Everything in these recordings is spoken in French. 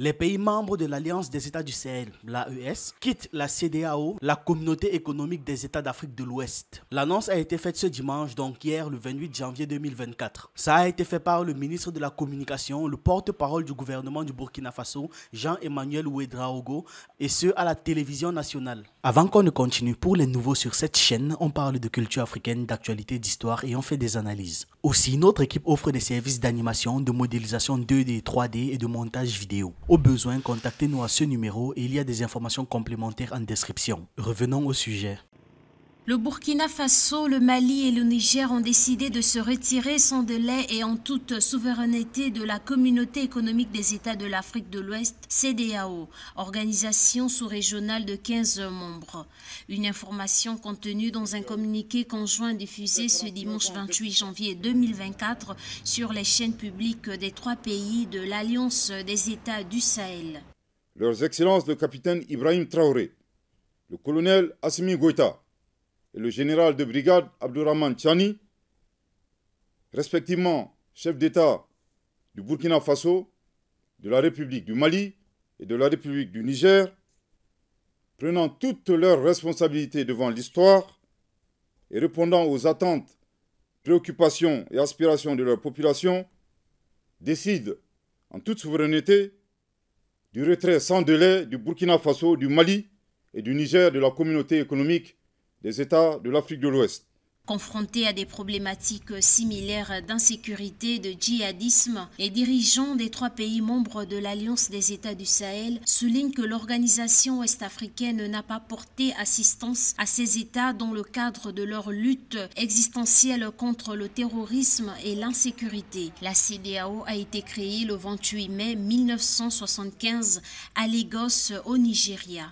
les pays membres de l'Alliance des États du Sahel, l'AES, quittent la CDAO, la Communauté économique des États d'Afrique de l'Ouest. L'annonce a été faite ce dimanche, donc hier, le 28 janvier 2024. Ça a été fait par le ministre de la Communication, le porte-parole du gouvernement du Burkina Faso, Jean-Emmanuel Ouedraogo, et ce à la télévision nationale. Avant qu'on ne continue, pour les nouveaux sur cette chaîne, on parle de culture africaine, d'actualité, d'histoire et on fait des analyses. Aussi, notre équipe offre des services d'animation, de modélisation 2D, 3D et de montage vidéo. Au besoin, contactez-nous à ce numéro et il y a des informations complémentaires en description. Revenons au sujet. Le Burkina Faso, le Mali et le Niger ont décidé de se retirer sans délai et en toute souveraineté de la Communauté économique des États de l'Afrique de l'Ouest, CDAO, organisation sous-régionale de 15 membres. Une information contenue dans un communiqué conjoint diffusé ce dimanche 28 janvier 2024 sur les chaînes publiques des trois pays de l'Alliance des États du Sahel. Leurs Excellences le capitaine Ibrahim Traoré, le colonel Assimi Goïta, et le général de brigade Abdourahman Chani, respectivement chef d'État du Burkina Faso, de la République du Mali et de la République du Niger, prenant toutes leurs responsabilités devant l'histoire et répondant aux attentes, préoccupations et aspirations de leur population, décident en toute souveraineté du retrait sans délai du Burkina Faso, du Mali et du Niger de la communauté économique des États de l'Afrique de l'Ouest. Confrontés à des problématiques similaires d'insécurité de djihadisme, les dirigeants des trois pays membres de l'Alliance des États du Sahel soulignent que l'organisation ouest-africaine n'a pas porté assistance à ces États dans le cadre de leur lutte existentielle contre le terrorisme et l'insécurité. La CDAO a été créée le 28 mai 1975 à Lagos, au Nigeria.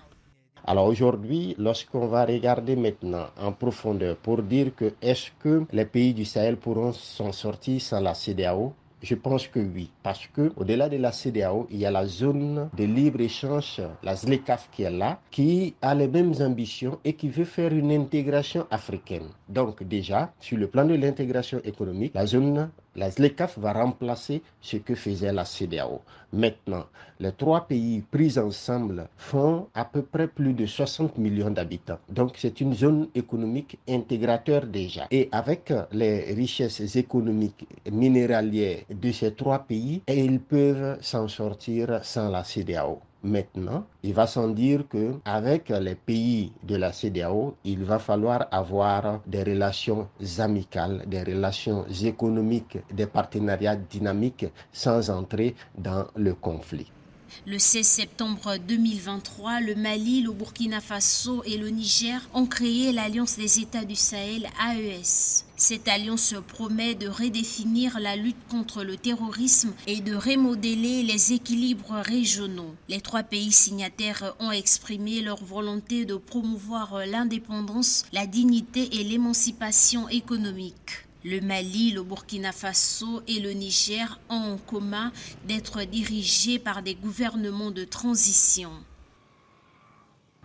Alors aujourd'hui, lorsqu'on va regarder maintenant en profondeur pour dire que est-ce que les pays du Sahel pourront s'en sortir sans la CDAO, je pense que oui, parce que au-delà de la CDAO, il y a la zone de libre-échange, la ZLECAF qui est là, qui a les mêmes ambitions et qui veut faire une intégration africaine. Donc déjà, sur le plan de l'intégration économique, la zone la ZLECAF va remplacer ce que faisait la CDAO. Maintenant, les trois pays pris ensemble font à peu près plus de 60 millions d'habitants. Donc c'est une zone économique intégrateur déjà. Et avec les richesses économiques minéralières de ces trois pays, ils peuvent s'en sortir sans la CDAO. Maintenant, il va sans dire que avec les pays de la CDAO, il va falloir avoir des relations amicales, des relations économiques, des partenariats dynamiques sans entrer dans le conflit. Le 16 septembre 2023, le Mali, le Burkina Faso et le Niger ont créé l'Alliance des États du Sahel AES. Cette alliance promet de redéfinir la lutte contre le terrorisme et de remodeler les équilibres régionaux. Les trois pays signataires ont exprimé leur volonté de promouvoir l'indépendance, la dignité et l'émancipation économique. Le Mali, le Burkina Faso et le Niger ont en commun d'être dirigés par des gouvernements de transition.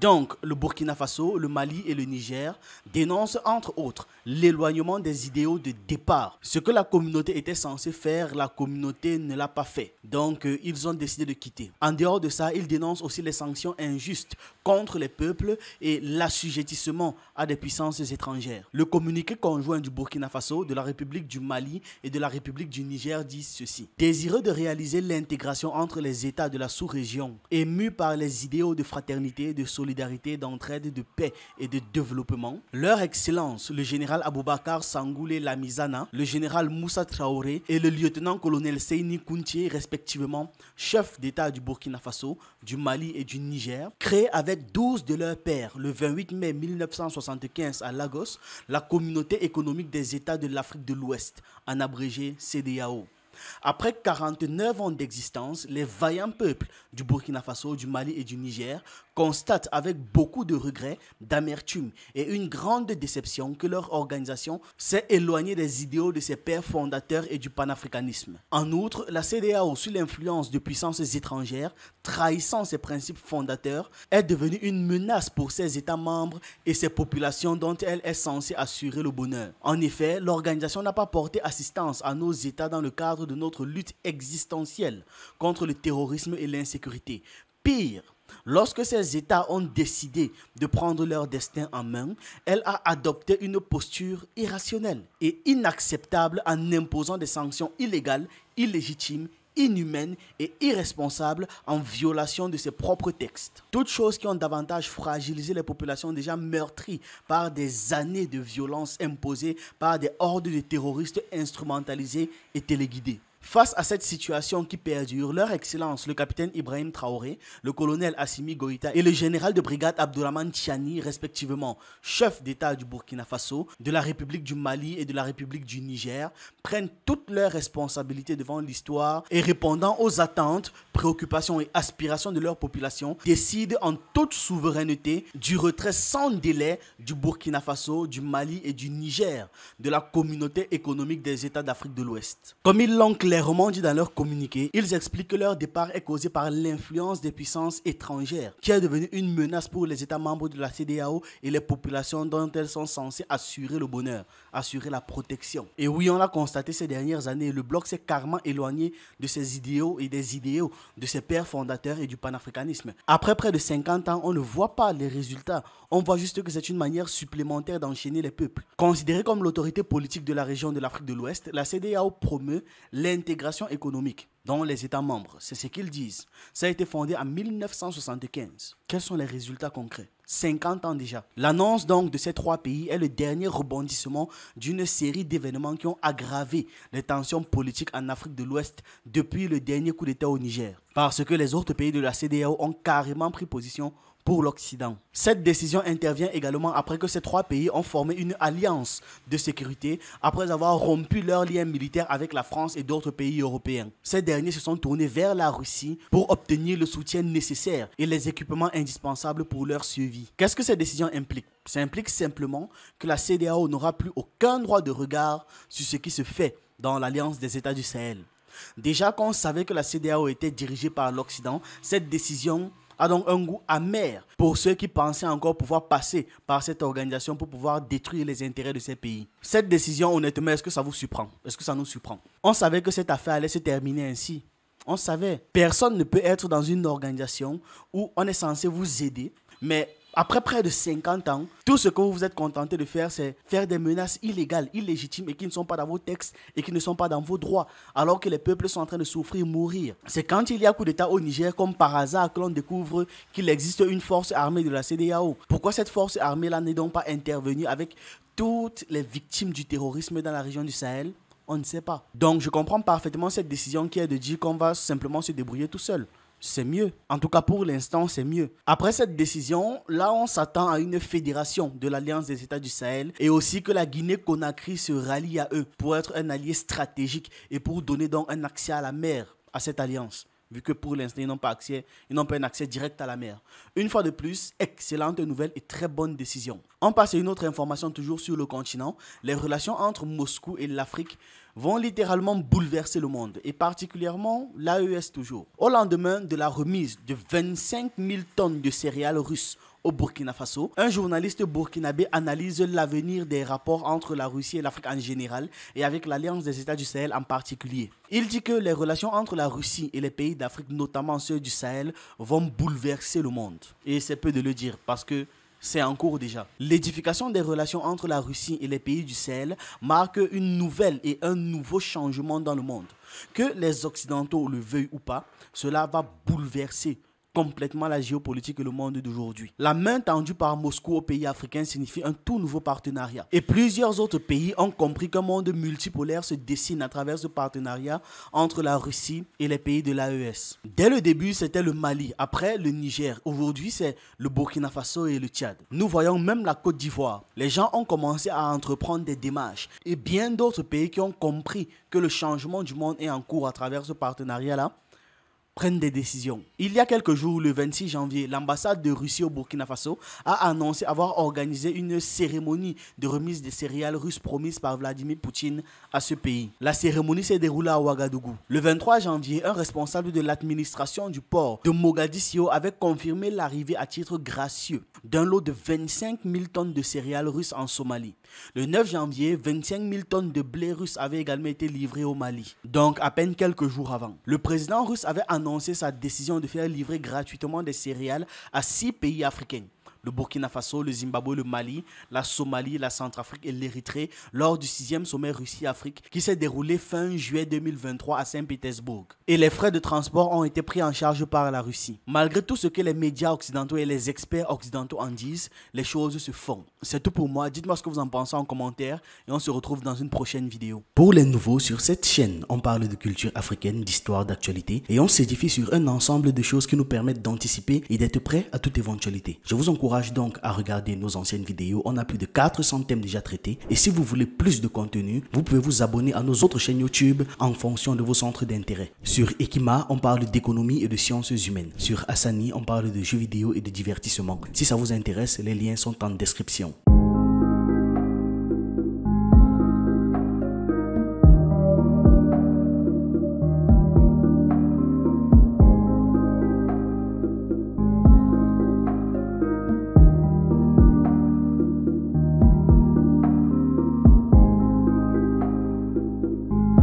Donc, le Burkina Faso, le Mali et le Niger dénoncent entre autres l'éloignement des idéaux de départ. Ce que la communauté était censée faire, la communauté ne l'a pas fait. Donc, euh, ils ont décidé de quitter. En dehors de ça, ils dénoncent aussi les sanctions injustes contre les peuples et l'assujettissement à des puissances étrangères. Le communiqué conjoint du Burkina Faso, de la République du Mali et de la République du Niger dit ceci. Désireux de réaliser l'intégration entre les États de la sous-région, émus par les idéaux de fraternité, de solidarité, d'entraide, de paix et de développement, leur Excellence, le général Aboubakar Sangoulé Lamizana, le général Moussa Traoré et le lieutenant-colonel Seyni Kountier, respectivement chef d'État du Burkina Faso, du Mali et du Niger, créent avec 12 de leur père le 28 mai 1975 à Lagos, la Communauté économique des États de l'Afrique de l'Ouest, en abrégé CDAO. Après 49 ans d'existence, les vaillants peuples du Burkina Faso, du Mali et du Niger constate avec beaucoup de regrets, d'amertume et une grande déception que leur organisation s'est éloignée des idéaux de ses pères fondateurs et du panafricanisme. En outre, la CDAO, sous l'influence de puissances étrangères, trahissant ses principes fondateurs, est devenue une menace pour ses États membres et ses populations dont elle est censée assurer le bonheur. En effet, l'organisation n'a pas porté assistance à nos États dans le cadre de notre lutte existentielle contre le terrorisme et l'insécurité. Pire, Lorsque ces États ont décidé de prendre leur destin en main, elle a adopté une posture irrationnelle et inacceptable en imposant des sanctions illégales, illégitimes inhumaines et irresponsables en violation de ses propres textes. Toutes choses qui ont davantage fragilisé les populations déjà meurtries par des années de violence imposées par des hordes de terroristes instrumentalisés et téléguidés. Face à cette situation qui perdure, leur excellence, le capitaine Ibrahim Traoré, le colonel Assimi Goïta et le général de brigade Abdourahmane Tchani, respectivement chef d'État du Burkina Faso, de la République du Mali et de la République du Niger, prennent toutes leurs responsabilités devant l'histoire et répondant aux attentes, préoccupations et aspirations de leur population, décident en toute souveraineté du retrait sans délai du Burkina Faso, du Mali et du Niger de la communauté économique des États d'Afrique de l'Ouest. Comme ils l'ont romans dit dans leur communiqué, ils expliquent que leur départ est causé par l'influence des puissances étrangères, qui est devenue une menace pour les États membres de la CDAO et les populations dont elles sont censées assurer le bonheur, assurer la protection. Et oui, on l'a constaté ces dernières années, le bloc s'est carrément éloigné de ses idéaux et des idéaux de ses pères fondateurs et du panafricanisme. Après près de 50 ans, on ne voit pas les résultats on voit juste que c'est une manière supplémentaire d'enchaîner les peuples. Considérée comme l'autorité politique de la région de l'Afrique de l'Ouest, la CDAO promeut l'intégration économique dans les États membres. C'est ce qu'ils disent. Ça a été fondé en 1975. Quels sont les résultats concrets 50 ans déjà. L'annonce donc de ces trois pays est le dernier rebondissement d'une série d'événements qui ont aggravé les tensions politiques en Afrique de l'Ouest depuis le dernier coup d'État au Niger. Parce que les autres pays de la CDAO ont carrément pris position pour l'Occident. Cette décision intervient également après que ces trois pays ont formé une alliance de sécurité après avoir rompu leurs liens militaires avec la France et d'autres pays européens. Ces derniers se sont tournés vers la Russie pour obtenir le soutien nécessaire et les équipements indispensables pour leur survie. Qu'est-ce que cette décision implique Ça implique simplement que la CDAO n'aura plus aucun droit de regard sur ce qui se fait dans l'alliance des États du Sahel. Déjà qu'on savait que la CDAO était dirigée par l'Occident, cette décision a donc un goût amer pour ceux qui pensaient encore pouvoir passer par cette organisation pour pouvoir détruire les intérêts de ces pays. Cette décision, honnêtement, est-ce que ça vous surprend Est-ce que ça nous surprend On savait que cette affaire allait se terminer ainsi. On savait. Personne ne peut être dans une organisation où on est censé vous aider, mais après près de 50 ans, tout ce que vous vous êtes contenté de faire, c'est faire des menaces illégales, illégitimes et qui ne sont pas dans vos textes et qui ne sont pas dans vos droits, alors que les peuples sont en train de souffrir, mourir. C'est quand il y a coup d'État au Niger, comme par hasard, que l'on découvre qu'il existe une force armée de la CDAO. Pourquoi cette force armée-là n'est donc pas intervenue avec toutes les victimes du terrorisme dans la région du Sahel On ne sait pas. Donc je comprends parfaitement cette décision qui est de dire qu'on va simplement se débrouiller tout seul c'est mieux. En tout cas, pour l'instant, c'est mieux. Après cette décision, là, on s'attend à une fédération de l'Alliance des États du Sahel et aussi que la Guinée-Conakry se rallie à eux pour être un allié stratégique et pour donner donc un accès à la mer à cette alliance vu que pour l'instant, ils n'ont pas accès, ils n'ont pas un accès direct à la mer. Une fois de plus, excellente nouvelle et très bonne décision. On passe à une autre information toujours sur le continent. Les relations entre Moscou et l'Afrique vont littéralement bouleverser le monde, et particulièrement l'AES toujours. Au lendemain de la remise de 25 000 tonnes de céréales russes au Burkina Faso. Un journaliste burkinabé analyse l'avenir des rapports entre la Russie et l'Afrique en général et avec l'Alliance des États du Sahel en particulier. Il dit que les relations entre la Russie et les pays d'Afrique, notamment ceux du Sahel, vont bouleverser le monde. Et c'est peu de le dire parce que c'est en cours déjà. L'édification des relations entre la Russie et les pays du Sahel marque une nouvelle et un nouveau changement dans le monde. Que les Occidentaux le veuillent ou pas, cela va bouleverser complètement la géopolitique et le monde d'aujourd'hui. La main tendue par Moscou aux pays africains signifie un tout nouveau partenariat. Et plusieurs autres pays ont compris qu'un monde multipolaire se dessine à travers ce partenariat entre la Russie et les pays de l'AES. Dès le début, c'était le Mali, après le Niger. Aujourd'hui, c'est le Burkina Faso et le Tchad. Nous voyons même la Côte d'Ivoire. Les gens ont commencé à entreprendre des démarches et bien d'autres pays qui ont compris que le changement du monde est en cours à travers ce partenariat-là prennent des décisions. Il y a quelques jours, le 26 janvier, l'ambassade de Russie au Burkina Faso a annoncé avoir organisé une cérémonie de remise des céréales russes promises par Vladimir Poutine à ce pays. La cérémonie s'est déroulée à Ouagadougou. Le 23 janvier, un responsable de l'administration du port de Mogadiscio avait confirmé l'arrivée à titre gracieux d'un lot de 25 000 tonnes de céréales russes en Somalie. Le 9 janvier, 25 000 tonnes de blé russe avaient également été livrées au Mali, donc à peine quelques jours avant. Le président russe avait annoncé annoncé sa décision de faire livrer gratuitement des céréales à six pays africains le Burkina Faso, le Zimbabwe, le Mali, la Somalie, la Centrafrique et l'Érythrée lors du 6e sommet Russie-Afrique qui s'est déroulé fin juillet 2023 à Saint-Pétersbourg. Et les frais de transport ont été pris en charge par la Russie. Malgré tout ce que les médias occidentaux et les experts occidentaux en disent, les choses se font. C'est tout pour moi. Dites-moi ce que vous en pensez en commentaire et on se retrouve dans une prochaine vidéo. Pour les nouveaux sur cette chaîne, on parle de culture africaine, d'histoire, d'actualité et on s'édifie sur un ensemble de choses qui nous permettent d'anticiper et d'être prêts à toute éventualité. Je vous encourage donc à regarder nos anciennes vidéos. On a plus de 400 thèmes déjà traités. Et si vous voulez plus de contenu, vous pouvez vous abonner à nos autres chaînes YouTube en fonction de vos centres d'intérêt. Sur Ekima, on parle d'économie et de sciences humaines. Sur Asani, on parle de jeux vidéo et de divertissement. Si ça vous intéresse, les liens sont en description.